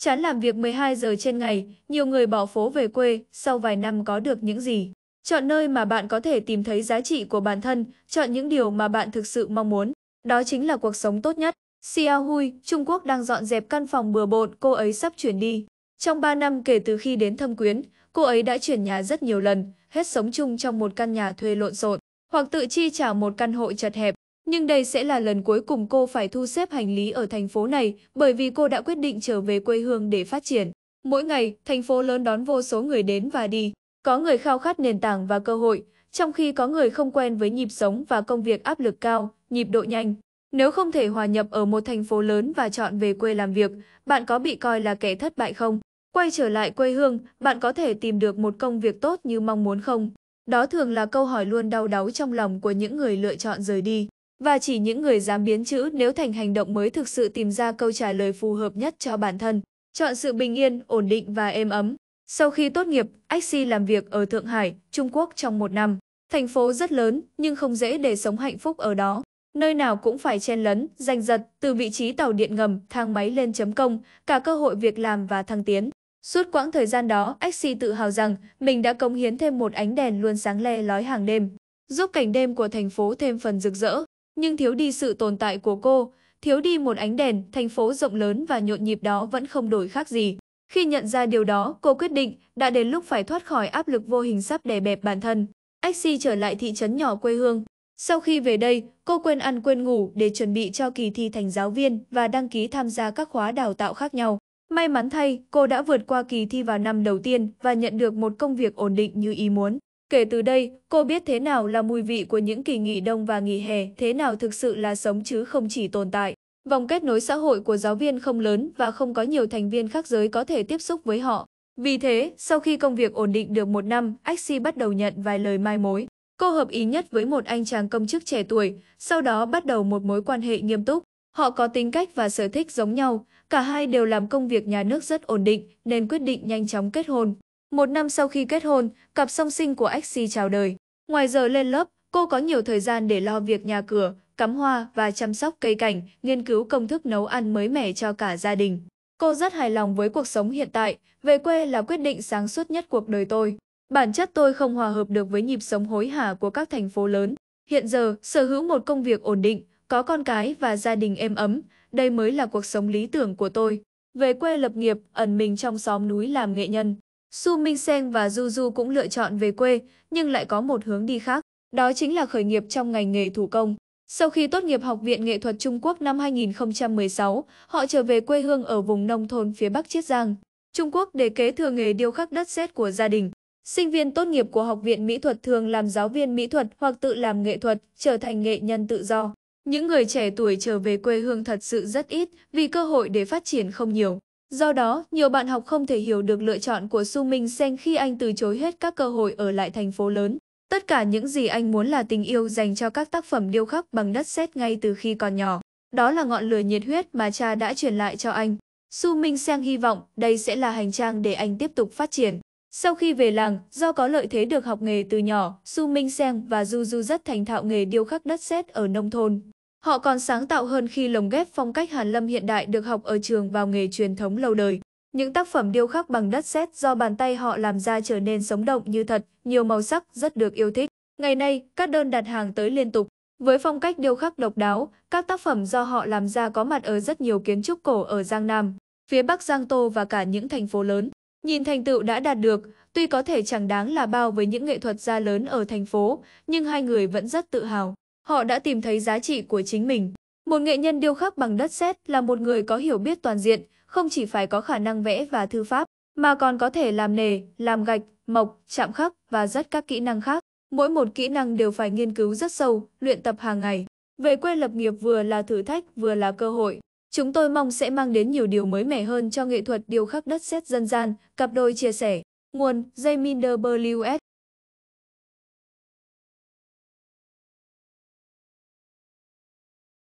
Chán làm việc 12 giờ trên ngày, nhiều người bỏ phố về quê, sau vài năm có được những gì. Chọn nơi mà bạn có thể tìm thấy giá trị của bản thân, chọn những điều mà bạn thực sự mong muốn. Đó chính là cuộc sống tốt nhất. Xiao Hui, Trung Quốc đang dọn dẹp căn phòng bừa bộn cô ấy sắp chuyển đi. Trong 3 năm kể từ khi đến thâm quyến, cô ấy đã chuyển nhà rất nhiều lần, hết sống chung trong một căn nhà thuê lộn xộn, hoặc tự chi trả một căn hộ chật hẹp, nhưng đây sẽ là lần cuối cùng cô phải thu xếp hành lý ở thành phố này bởi vì cô đã quyết định trở về quê hương để phát triển. Mỗi ngày, thành phố lớn đón vô số người đến và đi. Có người khao khát nền tảng và cơ hội, trong khi có người không quen với nhịp sống và công việc áp lực cao, nhịp độ nhanh. Nếu không thể hòa nhập ở một thành phố lớn và chọn về quê làm việc, bạn có bị coi là kẻ thất bại không? Quay trở lại quê hương, bạn có thể tìm được một công việc tốt như mong muốn không? Đó thường là câu hỏi luôn đau đáu trong lòng của những người lựa chọn rời đi. Và chỉ những người dám biến chữ nếu thành hành động mới thực sự tìm ra câu trả lời phù hợp nhất cho bản thân, chọn sự bình yên, ổn định và êm ấm. Sau khi tốt nghiệp, Axi làm việc ở Thượng Hải, Trung Quốc trong một năm. Thành phố rất lớn nhưng không dễ để sống hạnh phúc ở đó. Nơi nào cũng phải chen lấn, giành giật, từ vị trí tàu điện ngầm, thang máy lên chấm công, cả cơ hội việc làm và thăng tiến. Suốt quãng thời gian đó, Axi tự hào rằng mình đã cống hiến thêm một ánh đèn luôn sáng le lói hàng đêm, giúp cảnh đêm của thành phố thêm phần rực rỡ nhưng thiếu đi sự tồn tại của cô, thiếu đi một ánh đèn, thành phố rộng lớn và nhộn nhịp đó vẫn không đổi khác gì. Khi nhận ra điều đó, cô quyết định đã đến lúc phải thoát khỏi áp lực vô hình sắp đè bẹp bản thân. Axi trở lại thị trấn nhỏ quê hương. Sau khi về đây, cô quên ăn quên ngủ để chuẩn bị cho kỳ thi thành giáo viên và đăng ký tham gia các khóa đào tạo khác nhau. May mắn thay, cô đã vượt qua kỳ thi vào năm đầu tiên và nhận được một công việc ổn định như ý muốn. Kể từ đây, cô biết thế nào là mùi vị của những kỳ nghỉ đông và nghỉ hè, thế nào thực sự là sống chứ không chỉ tồn tại. Vòng kết nối xã hội của giáo viên không lớn và không có nhiều thành viên khác giới có thể tiếp xúc với họ. Vì thế, sau khi công việc ổn định được một năm, Axi bắt đầu nhận vài lời mai mối. Cô hợp ý nhất với một anh chàng công chức trẻ tuổi, sau đó bắt đầu một mối quan hệ nghiêm túc. Họ có tính cách và sở thích giống nhau, cả hai đều làm công việc nhà nước rất ổn định nên quyết định nhanh chóng kết hôn. Một năm sau khi kết hôn, cặp song sinh của Axie chào đời. Ngoài giờ lên lớp, cô có nhiều thời gian để lo việc nhà cửa, cắm hoa và chăm sóc cây cảnh, nghiên cứu công thức nấu ăn mới mẻ cho cả gia đình. Cô rất hài lòng với cuộc sống hiện tại, về quê là quyết định sáng suốt nhất cuộc đời tôi. Bản chất tôi không hòa hợp được với nhịp sống hối hả của các thành phố lớn. Hiện giờ, sở hữu một công việc ổn định, có con cái và gia đình êm ấm, đây mới là cuộc sống lý tưởng của tôi. Về quê lập nghiệp, ẩn mình trong xóm núi làm nghệ nhân. Su Minh Sen và Du Du cũng lựa chọn về quê, nhưng lại có một hướng đi khác, đó chính là khởi nghiệp trong ngành nghề thủ công. Sau khi tốt nghiệp Học viện Nghệ thuật Trung Quốc năm 2016, họ trở về quê hương ở vùng nông thôn phía Bắc Chiết Giang, Trung Quốc để kế thừa nghề điêu khắc đất sét của gia đình. Sinh viên tốt nghiệp của Học viện Mỹ thuật thường làm giáo viên mỹ thuật hoặc tự làm nghệ thuật, trở thành nghệ nhân tự do. Những người trẻ tuổi trở về quê hương thật sự rất ít vì cơ hội để phát triển không nhiều. Do đó, nhiều bạn học không thể hiểu được lựa chọn của Su Minh Sen khi anh từ chối hết các cơ hội ở lại thành phố lớn. Tất cả những gì anh muốn là tình yêu dành cho các tác phẩm điêu khắc bằng đất sét ngay từ khi còn nhỏ. Đó là ngọn lửa nhiệt huyết mà cha đã truyền lại cho anh. Su Minh Sen hy vọng đây sẽ là hành trang để anh tiếp tục phát triển. Sau khi về làng, do có lợi thế được học nghề từ nhỏ, Su Minh Sen và Du Du rất thành thạo nghề điêu khắc đất sét ở nông thôn. Họ còn sáng tạo hơn khi lồng ghép phong cách Hàn Lâm hiện đại được học ở trường vào nghề truyền thống lâu đời. Những tác phẩm điêu khắc bằng đất sét do bàn tay họ làm ra trở nên sống động như thật, nhiều màu sắc rất được yêu thích. Ngày nay, các đơn đặt hàng tới liên tục. Với phong cách điêu khắc độc đáo, các tác phẩm do họ làm ra có mặt ở rất nhiều kiến trúc cổ ở Giang Nam, phía Bắc Giang Tô và cả những thành phố lớn. Nhìn thành tựu đã đạt được, tuy có thể chẳng đáng là bao với những nghệ thuật gia lớn ở thành phố, nhưng hai người vẫn rất tự hào. Họ đã tìm thấy giá trị của chính mình. Một nghệ nhân điêu khắc bằng đất sét là một người có hiểu biết toàn diện, không chỉ phải có khả năng vẽ và thư pháp, mà còn có thể làm nề, làm gạch, mộc, chạm khắc và rất các kỹ năng khác. Mỗi một kỹ năng đều phải nghiên cứu rất sâu, luyện tập hàng ngày. Về quê lập nghiệp vừa là thử thách vừa là cơ hội. Chúng tôi mong sẽ mang đến nhiều điều mới mẻ hơn cho nghệ thuật điêu khắc đất sét dân gian, cặp đôi chia sẻ. Nguồn Jaminder WS